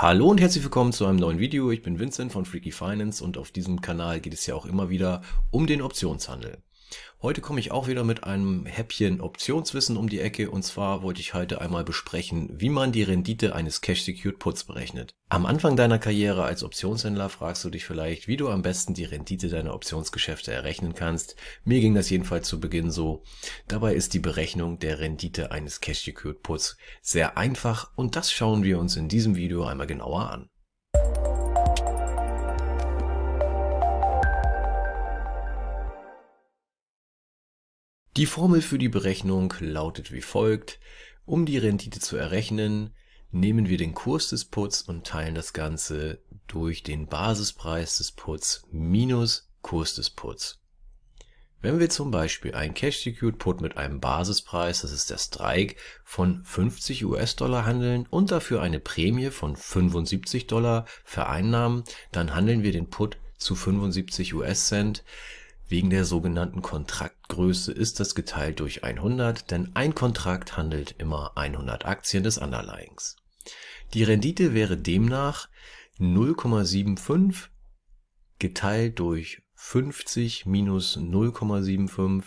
Hallo und herzlich willkommen zu einem neuen Video. Ich bin Vincent von Freaky Finance und auf diesem Kanal geht es ja auch immer wieder um den Optionshandel. Heute komme ich auch wieder mit einem Häppchen Optionswissen um die Ecke und zwar wollte ich heute einmal besprechen, wie man die Rendite eines Cash-Secured Puts berechnet. Am Anfang deiner Karriere als Optionshändler fragst du dich vielleicht, wie du am besten die Rendite deiner Optionsgeschäfte errechnen kannst. Mir ging das jedenfalls zu Beginn so. Dabei ist die Berechnung der Rendite eines Cash-Secured Puts sehr einfach und das schauen wir uns in diesem Video einmal genauer an. Die Formel für die Berechnung lautet wie folgt. Um die Rendite zu errechnen, nehmen wir den Kurs des Puts und teilen das Ganze durch den Basispreis des Puts minus Kurs des Puts. Wenn wir zum Beispiel einen Cash Secured Put mit einem Basispreis, das ist der Strike, von 50 US-Dollar handeln und dafür eine Prämie von 75 Dollar vereinnahmen, dann handeln wir den Put zu 75 US-Cent. Wegen der sogenannten Kontraktgröße ist das geteilt durch 100, denn ein Kontrakt handelt immer 100 Aktien des Underlyings. Die Rendite wäre demnach 0,75 geteilt durch 50 minus 0,75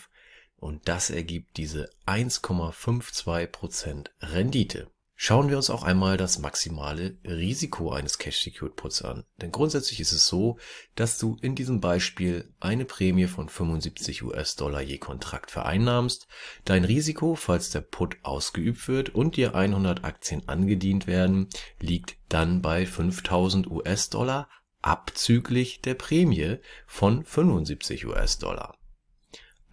und das ergibt diese 1,52% Rendite. Schauen wir uns auch einmal das maximale Risiko eines Cash-Secured-Puts an. Denn grundsätzlich ist es so, dass du in diesem Beispiel eine Prämie von 75 US-Dollar je Kontrakt vereinnahmst, dein Risiko, falls der Put ausgeübt wird und dir 100 Aktien angedient werden, liegt dann bei 5000 US-Dollar abzüglich der Prämie von 75 US-Dollar.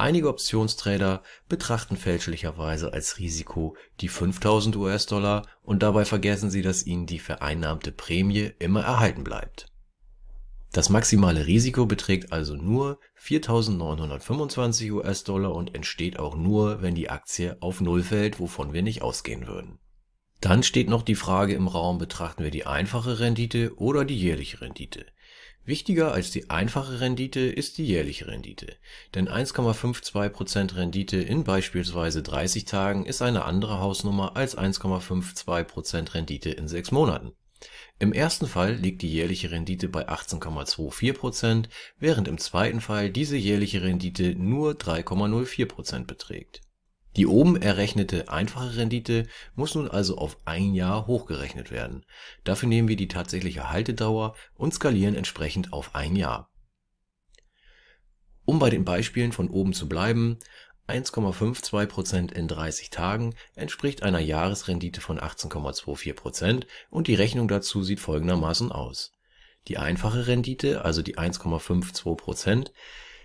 Einige Optionstrader betrachten fälschlicherweise als Risiko die 5.000 US-Dollar und dabei vergessen sie, dass ihnen die vereinnahmte Prämie immer erhalten bleibt. Das maximale Risiko beträgt also nur 4.925 US-Dollar und entsteht auch nur, wenn die Aktie auf Null fällt, wovon wir nicht ausgehen würden. Dann steht noch die Frage im Raum, betrachten wir die einfache Rendite oder die jährliche Rendite. Wichtiger als die einfache Rendite ist die jährliche Rendite, denn 1,52% Rendite in beispielsweise 30 Tagen ist eine andere Hausnummer als 1,52% Rendite in 6 Monaten. Im ersten Fall liegt die jährliche Rendite bei 18,24%, während im zweiten Fall diese jährliche Rendite nur 3,04% beträgt die oben errechnete einfache Rendite muss nun also auf ein Jahr hochgerechnet werden. Dafür nehmen wir die tatsächliche Haltedauer und skalieren entsprechend auf ein Jahr. Um bei den Beispielen von oben zu bleiben, 1,52 in 30 Tagen entspricht einer Jahresrendite von 18,24 und die Rechnung dazu sieht folgendermaßen aus. Die einfache Rendite, also die 1,52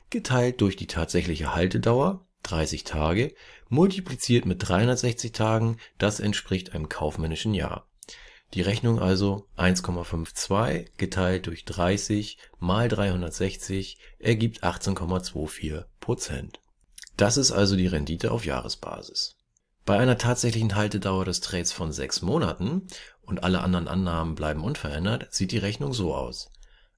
geteilt durch die tatsächliche Haltedauer 30 Tage multipliziert mit 360 Tagen, das entspricht einem kaufmännischen Jahr. Die Rechnung also 1,52 geteilt durch 30 mal 360 ergibt 18,24 Prozent. Das ist also die Rendite auf Jahresbasis. Bei einer tatsächlichen Haltedauer des Trades von sechs Monaten und alle anderen Annahmen bleiben unverändert, sieht die Rechnung so aus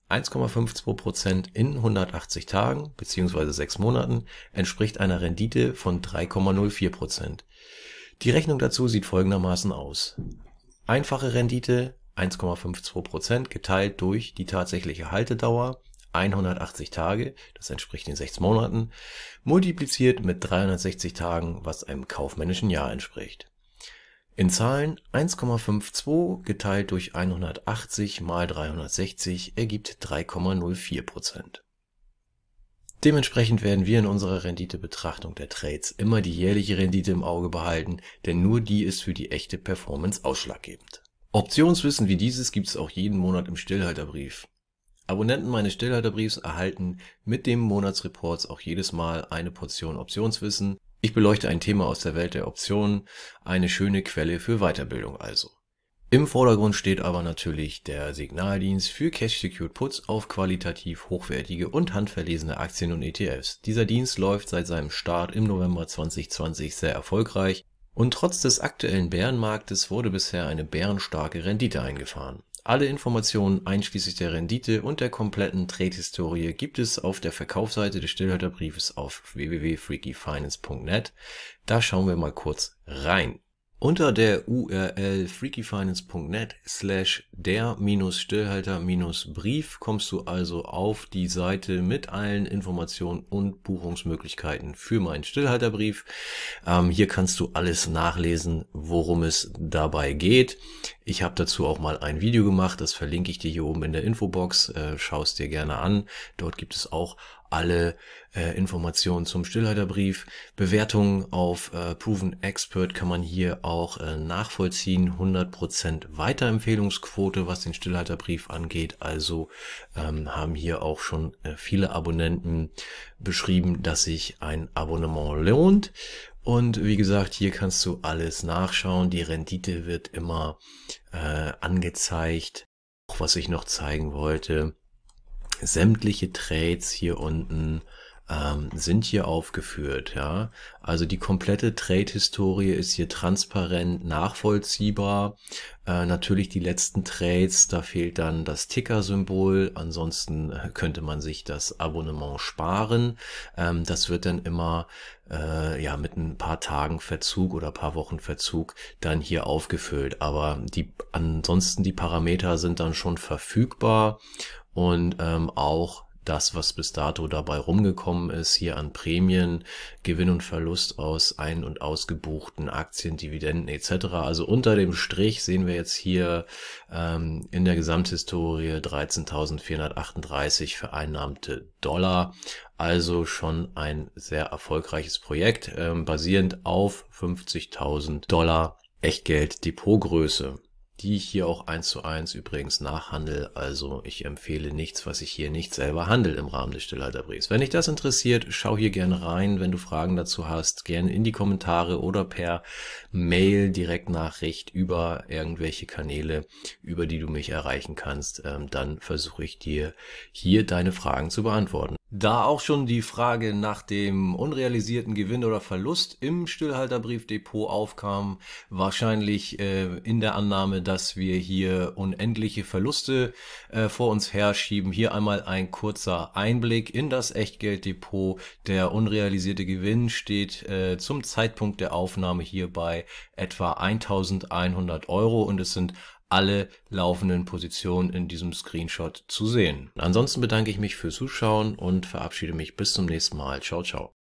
1,52% in 180 Tagen bzw. 6 Monaten entspricht einer Rendite von 3,04%. Die Rechnung dazu sieht folgendermaßen aus. Einfache Rendite 1,52% geteilt durch die tatsächliche Haltedauer 180 Tage, das entspricht den 6 Monaten, multipliziert mit 360 Tagen, was einem kaufmännischen Jahr entspricht in Zahlen 1,52 geteilt durch 180 mal 360 ergibt 3,04 Dementsprechend werden wir in unserer Renditebetrachtung der Trades immer die jährliche Rendite im Auge behalten, denn nur die ist für die echte Performance ausschlaggebend. Optionswissen wie dieses gibt es auch jeden Monat im Stillhalterbrief. Abonnenten meines Stillhalterbriefs erhalten mit dem Monatsreport auch jedes Mal eine Portion Optionswissen ich beleuchte ein Thema aus der Welt der Optionen, eine schöne Quelle für Weiterbildung also. Im Vordergrund steht aber natürlich der Signaldienst für Cash-Secured Puts auf qualitativ hochwertige und handverlesene Aktien und ETFs. Dieser Dienst läuft seit seinem Start im November 2020 sehr erfolgreich und trotz des aktuellen Bärenmarktes wurde bisher eine bärenstarke Rendite eingefahren alle Informationen einschließlich der Rendite und der kompletten Trade-Historie gibt es auf der Verkaufsseite des Stillhalterbriefes auf www.freakyfinance.net. Da schauen wir mal kurz rein. Unter der URL freakyfinance.net slash der-stillhalter-brief kommst du also auf die Seite mit allen Informationen und Buchungsmöglichkeiten für meinen Stillhalterbrief. Ähm, hier kannst du alles nachlesen, worum es dabei geht. Ich habe dazu auch mal ein Video gemacht, das verlinke ich dir hier oben in der Infobox. Äh, Schau es dir gerne an. Dort gibt es auch alle äh, Informationen zum Stillhalterbrief. Bewertungen auf äh, Proven Expert kann man hier auch äh, nachvollziehen. 100% Weiterempfehlungsquote, was den Stillhalterbrief angeht. Also ähm, haben hier auch schon äh, viele Abonnenten beschrieben, dass sich ein Abonnement lohnt. Und wie gesagt, hier kannst du alles nachschauen. Die Rendite wird immer äh, angezeigt. Auch was ich noch zeigen wollte. Sämtliche Trades hier unten ähm, sind hier aufgeführt. Ja? Also die komplette Trade-Historie ist hier transparent nachvollziehbar. Äh, natürlich die letzten Trades, da fehlt dann das Ticker-Symbol. Ansonsten könnte man sich das Abonnement sparen. Ähm, das wird dann immer äh, ja mit ein paar Tagen Verzug oder paar Wochen Verzug dann hier aufgefüllt. Aber die ansonsten die Parameter sind dann schon verfügbar und ähm, auch das, was bis dato dabei rumgekommen ist, hier an Prämien, Gewinn und Verlust aus ein- und ausgebuchten Aktien, Dividenden etc. Also unter dem Strich sehen wir jetzt hier ähm, in der Gesamthistorie 13.438 vereinnahmte Dollar. Also schon ein sehr erfolgreiches Projekt, ähm, basierend auf 50.000 Dollar Echtgeld Depotgröße die ich hier auch eins zu eins übrigens nachhandel. Also ich empfehle nichts, was ich hier nicht selber handle im Rahmen des Stillhalterbriefs. Wenn dich das interessiert, schau hier gerne rein. Wenn du Fragen dazu hast, gerne in die Kommentare oder per Mail, Direktnachricht über irgendwelche Kanäle, über die du mich erreichen kannst. Ähm, dann versuche ich dir hier deine Fragen zu beantworten. Da auch schon die Frage nach dem unrealisierten Gewinn oder Verlust im Stillhalterbriefdepot aufkam, wahrscheinlich äh, in der Annahme, dass wir hier unendliche Verluste äh, vor uns herschieben. Hier einmal ein kurzer Einblick in das Echtgelddepot. Der unrealisierte Gewinn steht äh, zum Zeitpunkt der Aufnahme hier bei etwa 1100 Euro und es sind alle laufenden Positionen in diesem Screenshot zu sehen. Ansonsten bedanke ich mich fürs Zuschauen und verabschiede mich bis zum nächsten Mal. Ciao, ciao.